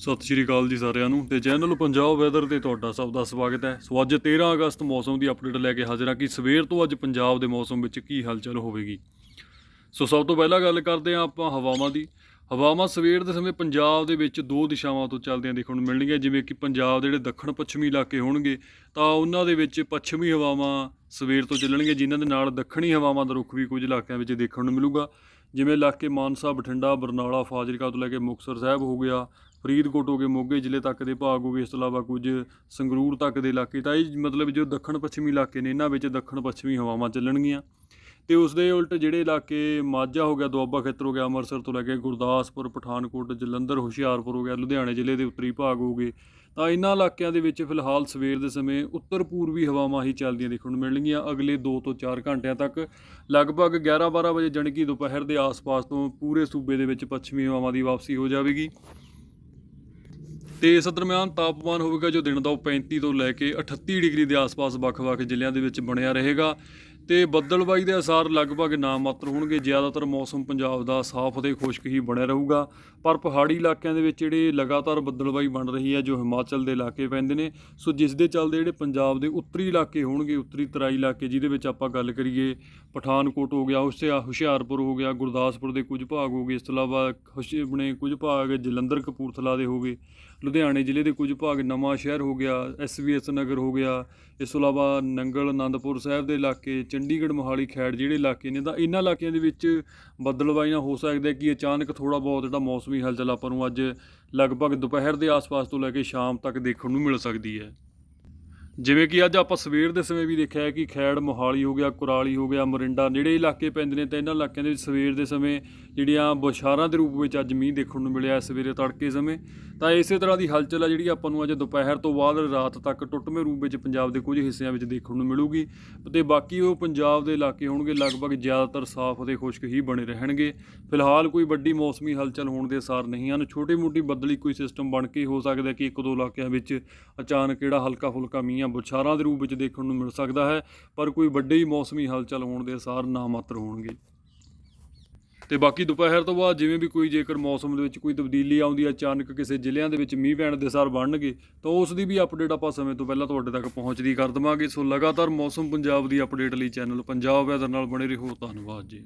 ਸਤਿ ਸ਼੍ਰੀ ਅਕਾਲ ਜੀ ਸਾਰਿਆਂ ਨੂੰ ਤੇ ਚੈਨਲ ਪੰਜਾਬ ਵੈਦਰ ਤੇ ਤੁਹਾਡਾ ਸਭ ਦਾ ਸਵਾਗਤ ਹੈ ਸੋ ਅੱਜ 13 ਅਗਸਤ ਮੌਸਮ ਦੀ ਅਪਡੇਟ ਲੈ ਕੇ ਹਾਜ਼ਰ ਹਾਂ ਕਿ ਸਵੇਰ ਤੋਂ ਅੱਜ ਪੰਜਾਬ ਦੇ ਮੌਸਮ ਵਿੱਚ ਕੀ ਹਲਚਲ ਹੋਵੇਗੀ ਸੋ ਸਭ ਤੋਂ ਪਹਿਲਾਂ ਗੱਲ ਕਰਦੇ ਹਾਂ ਆਪਾਂ ਹਵਾਵਾਂ ਦੀ ਹਵਾਵਾਂ ਸਵੇਰ ਦੇ ਸਮੇਂ ਪੰਜਾਬ ਦੇ ਵਿੱਚ ਦੋ ਦਿਸ਼ਾਵਾਂ ਤੋਂ ਚੱਲਦੀਆਂ ਦੇਖਣ ਨੂੰ ਮਿਲਣਗੀਆਂ ਜਿਵੇਂ ਕਿ ਪੰਜਾਬ ਦੇ ਜਿਹੜੇ ਦੱਖਣ ਪੱਛਮੀ ਇਲਾਕੇ ਹੋਣਗੇ ਤਾਂ ਉਹਨਾਂ ਦੇ ਵਿੱਚ ਪੱਛਮੀ ਹਵਾਵਾਂ ਸਵੇਰ ਤੋਂ ਚੱਲਣਗੀਆਂ ਜਿਨ੍ਹਾਂ ਦੇ ਨਾਲ ਦੱਖਣੀ ਹਵਾਵਾਂ ਦਾ ਰੁਖ ਵੀ ਕੁਝ ਇਲਾਕਿਆਂ ਵਿੱਚ ਦੇਖਣ ਨੂੰ ਮਿਲੂਗਾ ਜਿਵੇਂ ਇਲਾਕੇ ਮਾਨਸਾ ਬਠਿੰਡਾ ਬਰਨਾਲਾ ਫਾਜ਼ਿਲਕਾ ਤੋਂ ਲੈ ਕੇ ਮੁਕਸਰ ਸਾਹਿਬ ਹੋ ਗਿਆ ਫਰੀਦਕੋਟ ਹੋ ਗਏ ਮੋਗੇ ਜ਼ਿਲ੍ਹੇ ਤੱਕ ਦੇ ਭਾਗ ਹੋ ਗਏ ਇਸ ਤੋਂ ਇਲਾਵਾ ਕੁਝ ਸੰਗਰੂਰ ਤੱਕ ਦੇ ਇਲਾਕੇ ਤਾਂ ਇਹ ਮਤਲਬ ਜੋ ਦੱਖਣ ਪੱਛਮੀ ਇਲਾਕੇ ਨੇ ਇਹਨਾਂ ਵਿੱਚ ਦੱਖਣ ਪੱਛਮੀ ਹਵਾਵਾਂ ਚੱਲਣਗੀਆਂ ਤੇ ਉਸ ਦੇ ਉਲਟ ਜਿਹੜੇ ਇਲਾਕੇ ਮਾਝਾ ਹੋ ਗਿਆ ਦੁਆਬਾ ਖੇਤਰ ਹੋ ਗਿਆ ਅੰਮ੍ਰਿਤਸਰ ਤੋਂ ਲੈ ਕੇ ਗੁਰਦਾਸਪੁਰ ਪਠਾਨਕੋਟ ਜਲੰਧਰ ਹੁਸ਼ਿਆਰਪੁਰ ਹੋ ਗਿਆ ਲੁਧਿਆਣੇ ਜ਼ਿਲ੍ਹੇ ਦੇ ਉੱਤਰੀ ਭਾਗ ਹੋ ਗਏ ਤਾਂ ਇਹਨਾਂ ਇਲਾਕਿਆਂ ਦੇ ਵਿੱਚ ਫਿਲਹਾਲ ਸਵੇਰ ਦੇ ਸਮੇਂ ਉੱਤਰ ਪੂਰਬੀ ਹਵਾਵਾਂ ਹੀ ਚੱਲਦੀਆਂ ਦੇਖਣ ਨੂੰ ਮਿਲਣਗੀਆਂ ਅਗਲੇ 2 ਤੋਂ 4 ਘੰਟਿਆਂ ਤੱਕ ਲਗਭਗ 11-12 ਵਜੇ ਜਣਕੀ ਦੁਪਹਿਰ ਦੇ ਆਸ-ਪਾਸ ਤੋਂ ਪੂਰੇ ਸੂਬੇ ਦੇ ਵਿੱਚ ਪੱਛਮੀ ਹਵਾਵਾਂ ਦੀ ਵਾਪਸੀ ਹੋ ਜਾਵੇਗੀ ਤੇ ਇਸ ਦਰਮਿਆਨ ਤਾਪਮਾਨ ਹੋਵੇਗਾ ਜੋ ਦਿਨ ਦਾ 35 ਤੋਂ ਲੈ ਕੇ 38 ਡਿਗਰੀ ਦੇ ਆਸ-ਪਾਸ ਵੱਖ-ਵੱਖ ਜ਼ਿਲ੍ਹਿਆਂ ਦੇ ਵਿੱਚ ਬਣਿਆ ਰਹੇਗਾ ਤੇ ਬੱਦਲਬਾਈ ਦੇ ਅਸਰ ਲਗਭਗ ਨਾ ਮਾਤਰ ਹੋਣਗੇ ਜ਼ਿਆਦਾਤਰ ਮੌਸਮ ਪੰਜਾਬ ਦਾ ਸਾਫ਼ ਤੇ ਖੁਸ਼ਕ ਹੀ ਬਣਿਆ ਰਹੂਗਾ ਪਰ ਪਹਾੜੀ ਇਲਾਕਿਆਂ ਦੇ ਵਿੱਚ ਜਿਹੜੇ ਲਗਾਤਾਰ ਬੱਦਲਬਾਈ ਬਣ ਰਹੀ ਹੈ ਜੋ ਹਿਮਾਚਲ ਦੇ ਇਲਾਕੇ ਪੈਂਦੇ ਨੇ ਸੋ ਜਿਸ ਦੇ ਚੱਲਦੇ ਜਿਹੜੇ ਪੰਜਾਬ ਦੇ ਉੱਤਰੀ ਇਲਾਕੇ ਹੋਣਗੇ ਉੱਤਰੀ ਤਰਾਈ ਇਲਾਕੇ ਜਿਹਦੇ ਵਿੱਚ ਆਪਾਂ ਗੱਲ ਕਰੀਏ ਪਠਾਨਕੋਟ ਹੋ ਗਿਆ ਉਸੇ ਹੁਸ਼ਿਆਰਪੁਰ ਹੋ ਗਿਆ ਗੁਰਦਾਸਪੁਰ ਦੇ ਕੁਝ ਭਾਗ ਹੋ ਗਏ ਇਸ ਤੋਂ ਇਲਾਵਾ ਆਪਣੇ ਕੁਝ ਭਾਗ ਜਲੰਧਰ ਕਪੂਰਥਲਾ ਦੇ ਹੋ ਗਏ ਲੁਧਿਆਣੇ ਜ਼ਿਲ੍ਹੇ ਦੇ ਕੁਝ ਭਾਗ ਨਵਾਂ ਸ਼ਹਿਰ ਹੋ ਗਿਆ ਐਸਵੀਐਸ ਨਗਰ ਹੋ ਗਿਆ ਇਸ ਤੋਂ ਇਲਾਵਾ ਨੰਗਲ ਆਨੰਦਪੁਰ ਸਾਹਿਬ ਦੇ ਇਲਾਕੇ ਚੰਡੀਗੜ੍ਹ ਮੋਹਾਲੀ ਖੈੜ ਜਿਹੜੇ ਇਲਾਕੇ ਨੇ ਤਾਂ ਇਹਨਾਂ ਇਲਾਕਿਆਂ ਦੇ ਵਿੱਚ ਬੱਦਲਵਾਈ ਨਾ ਹੋ ਸਕਦਾ ਕਿ ਅਚਾਨਕ ਥੋੜਾ ਬਹੁਤ ਜਿਹੜਾ ਮੌਸਮੀ ਹਲਚਲ ਆਪਾਂ ਨੂੰ ਅੱਜ ਲਗਭਗ ਦੁਪਹਿਰ ਦੇ ਆਸ-ਪਾਸ ਤੋਂ ਲੈ ਕੇ ਸ਼ਾਮ ਤੱਕ ਦੇਖਣ ਨੂੰ ਮਿਲ ਸਕਦੀ ਹੈ ਜਿਵੇਂ ਕਿ ਅੱਜ ਆਪਾਂ ਸਵੇਰ ਦੇ ਸਮੇਂ ਵੀ ਦੇਖਿਆ ਕਿ ਖੈੜ ਮੋਹਾਲੀ ਹੋ ਗਿਆ ਕੁਰਾਲੀ ਹੋ ਗਿਆ ਮੋਰਿੰਡਾ ਨੇੜੇ ਇਲਾਕੇ ਪੈਂਦੇ ਨੇ ਤਾਂ ਇਹਨਾਂ ਇਲਾਕਿਆਂ ਦੇ ਵਿੱਚ ਸਵੇਰ ਦੇ ਸਮੇਂ ਜਿਹੜੀਆਂ ਬੁਸ਼ਾਰਾਂ ਦੇ ਰੂਪ ਵਿੱਚ ਅੱਜ ਮੀਂਹ ਦੇਖਣ ਨੂੰ ਮਿਲਿਆ ਸਵੇਰੇ ਤੜਕੇ ਸਮੇਂ ਤਾਂ ਇਸੇ ਤਰ੍ਹਾਂ ਦੀ ਹਲਚਲ ਹੈ ਜਿਹੜੀ ਆਪਾਂ ਨੂੰ ਅੱਜ ਦੁਪਹਿਰ ਤੋਂ ਬਾਅਦ ਰਾਤ ਤੱਕ ਟੁੱਟਵੇਂ ਰੂਪ ਵਿੱਚ ਪੰਜਾਬ ਦੇ ਕੁਝ ਹਿੱਸਿਆਂ ਵਿੱਚ ਦੇਖਣ ਨੂੰ ਮਿਲੂਗੀ ਤੇ ਬਾਕੀ ਉਹ ਪੰਜਾਬ ਦੇ ਇਲਾਕੇ ਹੋਣਗੇ ਲਗਭਗ ਜ਼ਿਆਦਾਤਰ ਸਾਫ਼ ਅਤੇ ਖੁਸ਼ਕ ਹੀ ਬਣੇ ਰਹਿਣਗੇ ਫਿਲਹਾਲ ਕੋਈ ਵੱਡੀ ਮੌਸਮੀ ਹਲਚਲ ਹੋਣ ਦੇ ਅਸਾਰ ਨਹੀਂ ਹਨ ਛੋਟੀ-ਮੋਟੀ ਬੱਦਲੀ ਕੋਈ ਸਿਸਟਮ ਬਣ ਕੇ ਹੋ ਸਕਦਾ ਕਿ ਇੱਕ ਦੋ ਇਲਾਕਿਆਂ ਵਿੱਚ ਅਚਾਨਕ ਜਿਹੜਾ ਹਲਕਾ-ਫੁਲਕਾ ਮੀਂਹ ਬੁਛਾਰਾਂ ਦੇ ਰੂਪ ਵਿੱਚ ਦੇਖਣ ਨੂੰ ਮਿਲ ਸਕਦਾ ਹੈ ਪਰ ਕੋਈ ਵੱਡੇ ਹੀ ਮੌਸਮੀ ਹਲਚਲ ਹੋਣ ਦੇ ਅਸਾਰ ਨਾ ਮਾਤਰ ਹੋਣਗੇ ਤੇ ਬਾਕੀ ਦੁਪਹਿਰ ਤੋਂ ਬਾਅਦ ਜਿਵੇਂ ਵੀ ਕੋਈ ਜੇਕਰ ਮੌਸਮ ਦੇ ਵਿੱਚ ਕੋਈ ਤਬਦੀਲੀ ਆਉਂਦੀ ਹੈ ਅਚਾਨਕ ਕਿਸੇ ਜ਼ਿਲ੍ਹਿਆਂ ਦੇ ਵਿੱਚ ਮੀਂਹ ਪੈਣ ਦੇ ਸਾਰ ਬਣਨਗੇ ਤਾਂ ਉਸ ਦੀ ਵੀ ਅਪਡੇਟ ਆਪਾਂ ਸਮੇਂ ਤੋਂ ਪਹਿਲਾਂ ਤੁਹਾਡੇ ਤੱਕ ਪਹੁੰਚਦੀ ਕਰ ਦਵਾਂਗੇ ਸੋ ਲਗਾਤਾਰ ਮੌਸਮ ਪੰਜਾਬ ਦੀ ਅਪਡੇਟ ਲਈ ਚੈਨਲ ਪੰਜਾਬ ਵੈਦਰ ਨਾਲ ਬਣੇ ਰਹੋ ਧੰਨਵਾਦ ਜੀ